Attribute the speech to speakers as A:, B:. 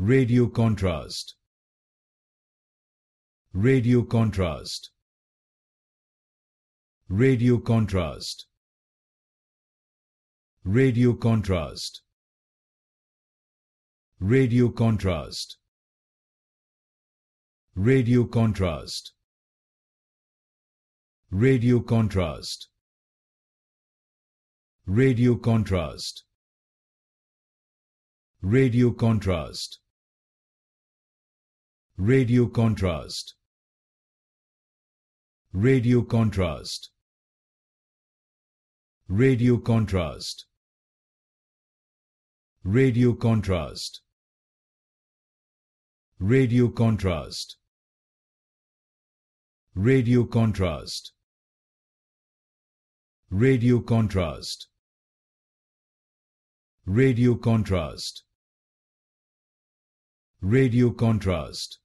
A: Radio contrast. Radio contrast. Radio contrast. Radio contrast. Radio contrast. Radio contrast. Radio contrast. Radio contrast. Radio contrast. Radio contrast. Radio contrast. Radio contrast. Radio contrast. Radio contrast. Radio contrast. Radio contrast. Radio contrast. Radio contrast.